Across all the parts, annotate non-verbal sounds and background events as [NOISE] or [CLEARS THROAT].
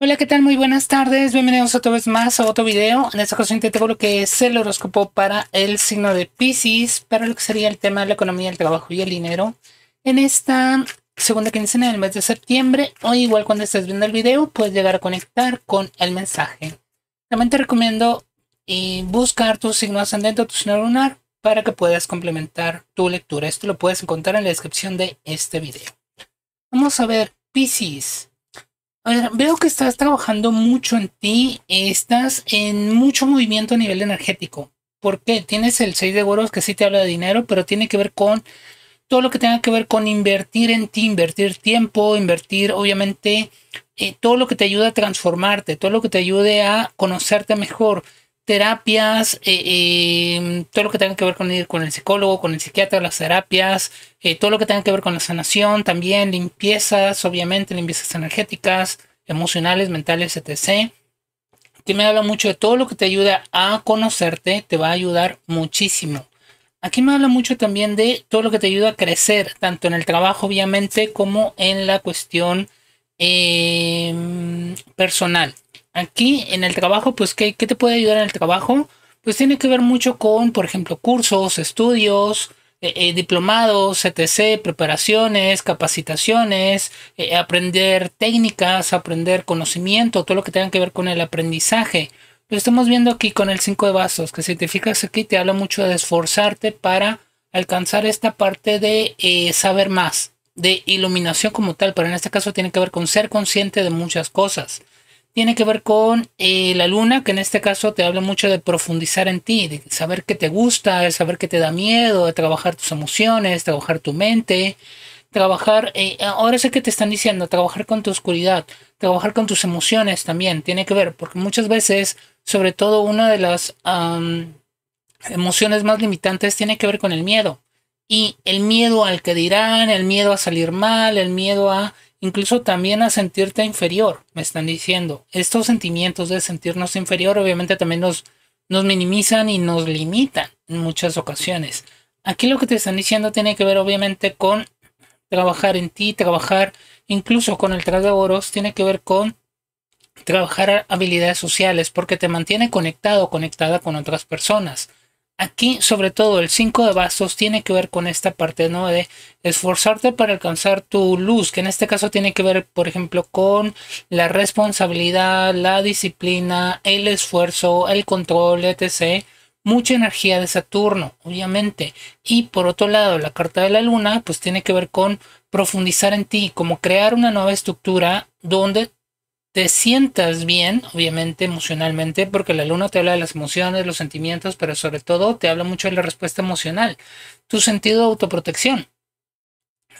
Hola, ¿qué tal? Muy buenas tardes. Bienvenidos otra vez más a otro video. En esta ocasión te tengo lo que es el horóscopo para el signo de Pisces, para lo que sería el tema de la economía, el trabajo y el dinero. En esta segunda quincena del mes de septiembre, o igual cuando estés viendo el video, puedes llegar a conectar con el mensaje. También te recomiendo y eh, buscar tu signo ascendente o tu signo lunar para que puedas complementar tu lectura. Esto lo puedes encontrar en la descripción de este video. Vamos a ver Pisces veo que estás trabajando mucho en ti, estás en mucho movimiento a nivel energético. ¿Por qué? Tienes el 6 de goros que sí te habla de dinero, pero tiene que ver con todo lo que tenga que ver con invertir en ti, invertir tiempo, invertir obviamente eh, todo lo que te ayude a transformarte, todo lo que te ayude a conocerte mejor terapias, eh, em, todo lo que tenga que ver con ir con el psicólogo, con el psiquiatra, las terapias, eh, todo lo que tenga que ver con la sanación, también limpiezas, obviamente, limpiezas energéticas, emocionales, mentales, etc. Que me habla mucho de todo lo que te ayuda a conocerte, te va a ayudar muchísimo. Aquí me habla mucho también de todo lo que te ayuda a crecer, tanto en el trabajo, obviamente, como en la cuestión em, personal. Aquí en el trabajo, pues, ¿qué, te puede ayudar en el trabajo? Pues tiene que ver mucho con, por ejemplo, cursos, estudios, eh, eh, diplomados, etc., preparaciones, capacitaciones, eh, aprender técnicas, aprender conocimiento, todo lo que tenga que ver con el aprendizaje. Lo estamos viendo aquí con el cinco de vasos, que si te fijas aquí te habla mucho de esforzarte para alcanzar esta parte de saber más, de iluminación como tal, pero en este caso tiene que ver con ser consciente de muchas cosas tiene que ver con eh, la luna, que en este caso te habla mucho de profundizar en ti, de saber qué te gusta, de saber qué te da miedo, de trabajar tus emociones, trabajar tu mente, trabajar, eh, ahora sé que te están diciendo, trabajar con tu oscuridad, trabajar con tus emociones también, tiene que ver, porque muchas veces, sobre todo una de las emociones más limitantes tiene que ver con el miedo. Y el miedo al que dirán, el miedo a salir mal, el miedo a incluso también a sentirte inferior, me están diciendo. Estos sentimientos de sentirnos inferior obviamente también nos, nos minimizan y nos limitan en muchas ocasiones. Aquí lo que te están diciendo tiene que ver obviamente con trabajar en ti, trabajar incluso con el tras de oros, tiene que ver con trabajar habilidades sociales porque te mantiene conectado, conectada con otras personas aquí sobre todo el 5 de bastos tiene que ver con esta parte, ¿no? De esforzarte para alcanzar tu luz, que en este caso tiene que ver, por ejemplo, con la responsabilidad, la disciplina, el esfuerzo, el control, etc. Mucha energía de Saturno, obviamente. Y por otro lado, la carta de la luna, pues tiene que ver con profundizar en ti, como crear una nueva estructura donde te sientas bien, obviamente emocionalmente, porque la luna te habla de las emociones, los sentimientos, pero sobre todo te habla mucho de la respuesta emocional, tu sentido de autoprotección.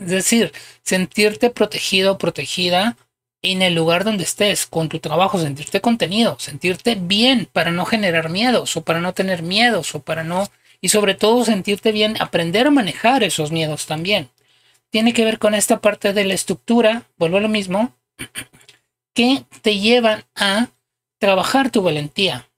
Es decir, sentirte protegido o protegida en el lugar donde estés, con tu trabajo, sentirte contenido, sentirte bien para no generar miedos o para no tener miedos o para no... Y sobre todo sentirte bien, aprender a manejar esos miedos también. Tiene que ver con esta parte de la estructura, vuelvo a lo mismo, [CLEARS THROAT] que te llevan a trabajar tu valentía.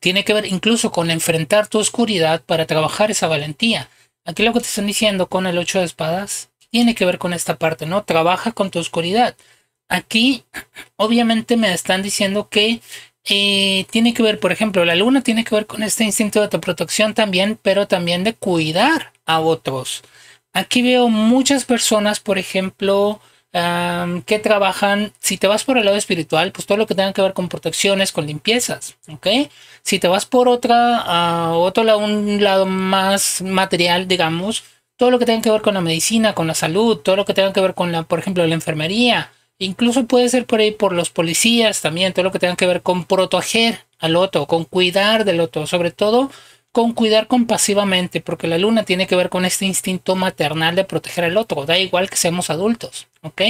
Tiene que ver incluso con enfrentar tu oscuridad para trabajar esa valentía. Aquí lo que te están diciendo con el 8 de espadas tiene que ver con esta parte, ¿no? Trabaja con tu oscuridad. Aquí obviamente me están diciendo que eh, tiene que ver, por ejemplo, la luna tiene que ver con este instinto de autoprotección también, pero también de cuidar a otros. Aquí veo muchas personas, por ejemplo, que trabajan, si te vas por el lado espiritual, pues todo lo que tenga que ver con protecciones, con limpiezas, ¿ok? Si te vas por otra, uh, otro lado, un lado más material, digamos, todo lo que tenga que ver con la medicina, con la salud, todo lo que tenga que ver con la, por ejemplo, la enfermería, incluso puede ser por ahí por los policías también, todo lo que tenga que ver con proteger al otro, con cuidar del otro, sobre todo con cuidar compasivamente, porque la luna tiene que ver con este instinto maternal de proteger al otro, da igual que seamos adultos, ¿ok?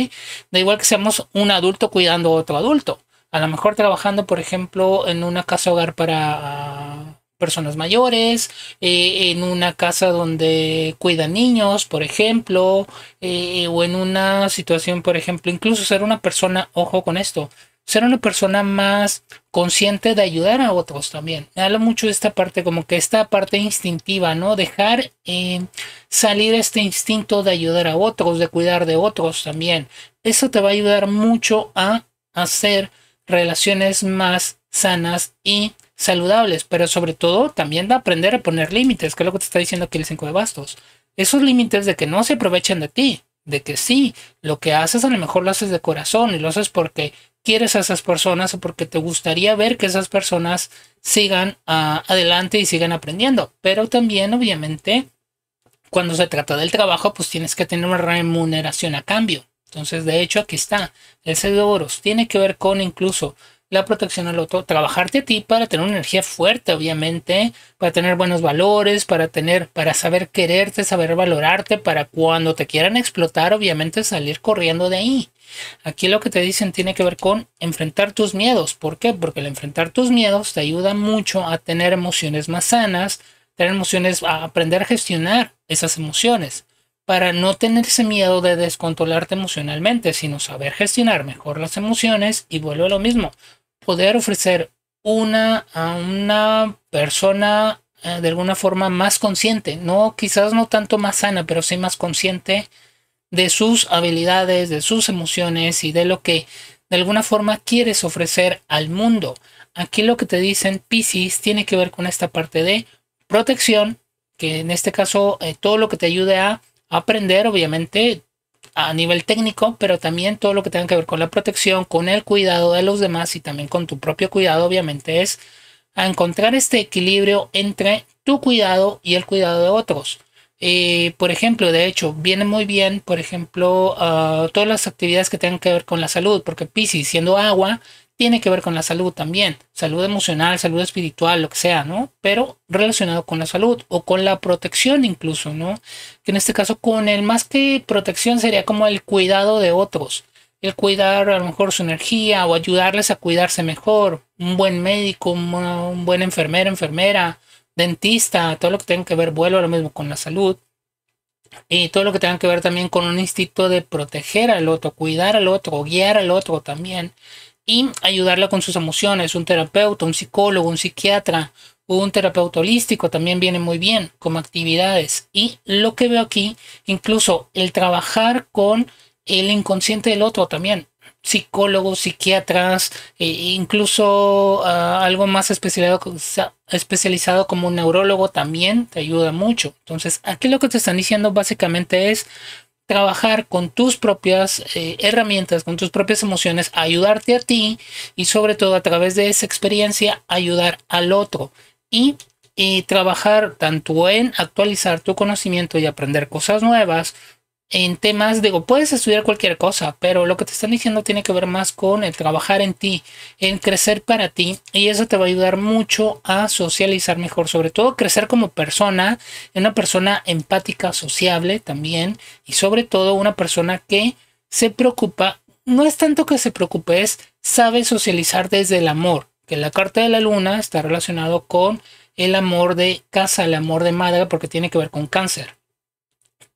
Da igual que seamos un adulto cuidando a otro adulto, a lo mejor trabajando, por ejemplo, en una casa hogar para ah, personas mayores, eh, en una casa donde cuidan niños, por ejemplo, eh, o en una situación, por ejemplo, incluso ser una persona, ojo con esto, ser una persona más consciente de ayudar a otros también. Hablo mucho de esta parte, como que esta parte instintiva, ¿no? Dejar eh, salir este instinto de ayudar a otros, de cuidar de otros también. Eso te va a ayudar mucho a hacer relaciones más sanas y saludables, pero sobre todo también a aprender a poner límites, que es lo que te está diciendo aquí el 5 de bastos. Esos límites de que no se aprovechen de ti, de que sí, lo que haces a lo mejor lo haces de corazón y lo haces porque quieres a esas personas o porque te gustaría ver que esas personas sigan ah, adelante y sigan aprendiendo. Pero también, obviamente, cuando se trata del trabajo, pues tienes que tener una remuneración a cambio. Entonces, de hecho, aquí está. ese de oros tiene que ver con incluso la protección al otro, trabajarte a ti para tener una energía fuerte, obviamente, para tener buenos valores, para tener, para saber quererte, saber valorarte, para cuando te quieran explotar, obviamente salir corriendo de ahí. Aquí lo que te dicen tiene que ver con enfrentar tus miedos. ¿Por qué? Porque el enfrentar tus miedos te ayuda mucho a tener emociones más sanas, tener emociones, a aprender a gestionar esas emociones para no tener ese miedo de descontrolarte emocionalmente, sino saber gestionar mejor las emociones y vuelve a lo mismo, poder ofrecer una a una persona eh, de alguna forma más consciente, no quizás no tanto más sana, pero sí más consciente de sus habilidades, de sus emociones y de lo que de alguna forma quieres ofrecer al mundo. Aquí lo que te dicen Pisces tiene que ver con esta parte de protección, que en este caso eh, todo lo que te ayude a aprender, obviamente a nivel técnico, pero también todo lo que tenga que ver con la protección, con el cuidado de los demás y también con tu propio cuidado, obviamente, es encontrar este equilibrio entre tu cuidado y el cuidado de otros. Eh, por ejemplo, de hecho, viene muy bien, por ejemplo, ah, todas las actividades que tengan que ver con la salud, porque Pisces, siendo agua, tiene que ver con la salud también, salud emocional, salud espiritual, lo que sea, ¿no? Pero relacionado con la salud o con la protección incluso, ¿no? Que en este caso con el más que protección sería como el cuidado de otros, el cuidar a lo mejor su energía o ayudarles a cuidarse mejor, un buen médico, un, buen enfermero, enfermera, dentista, todo lo que tenga que ver, vuelo lo mismo con la salud. Y todo lo que tenga que ver también con un instinto de proteger al otro, cuidar al otro, guiar al otro también y ayudarla con sus emociones. Un terapeuta, un psicólogo, un psiquiatra, un terapeuta holístico también viene muy bien como actividades. Y lo que veo aquí, incluso el trabajar con el inconsciente del otro también. Psicólogos, psiquiatras, e incluso ah, algo más especializado, especializado como un neurólogo también te ayuda mucho. Entonces, aquí lo que te están diciendo básicamente es trabajar con tus propias eh, herramientas, con tus propias emociones, ayudarte a ti y sobre todo a través de esa experiencia ayudar al otro y, y eh, trabajar tanto en actualizar tu conocimiento y aprender cosas nuevas en temas, digo, puedes estudiar cualquier cosa, pero lo que te están diciendo tiene que ver más con el trabajar en ti, en crecer para ti, y eso te va a ayudar mucho a socializar mejor, sobre todo crecer como persona, una persona empática, sociable también, y sobre todo una persona que se preocupa, no es tanto que se preocupe, es sabe socializar desde el amor, que la carta de la luna está relacionado con el amor de casa, el amor de madre, porque tiene que ver con cáncer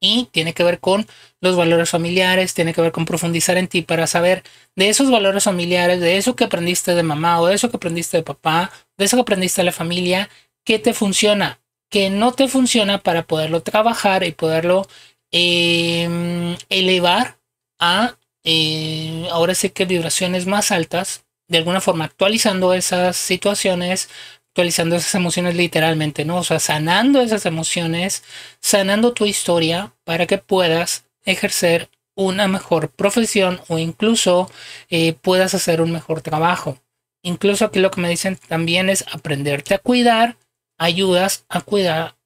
y tiene que ver con los valores familiares, tiene que ver con profundizar en ti para saber de esos valores familiares, de eso que aprendiste de mamá o de eso que aprendiste de papá, de eso que aprendiste de la familia, qué te funciona, qué no te funciona para poderlo trabajar y poderlo em, elevar a eh, ahora sí que vibraciones más altas, de alguna forma actualizando esas situaciones, actualizando esas emociones literalmente, ¿no? O sea, sanando esas emociones, sanando tu historia para que puedas ejercer una mejor profesión o incluso eh, puedas hacer un mejor trabajo. Incluso aquí lo que me dicen también es aprenderte a cuidar, ayudas a cuidar,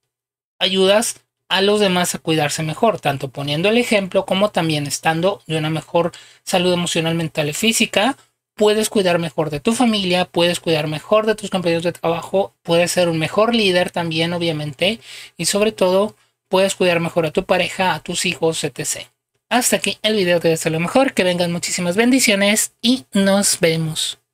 ayudas a los demás a cuidarse mejor, tanto poniendo el ejemplo como también estando de una mejor salud emocional, mental y física, puedes cuidar mejor de tu familia, puedes cuidar mejor de tus compañeros de trabajo, puedes ser un mejor líder también, obviamente, y sobre todo, puedes cuidar mejor a tu pareja, a tus hijos, etc. Hasta aquí el video te deseo lo mejor, que vengan muchísimas bendiciones y nos vemos.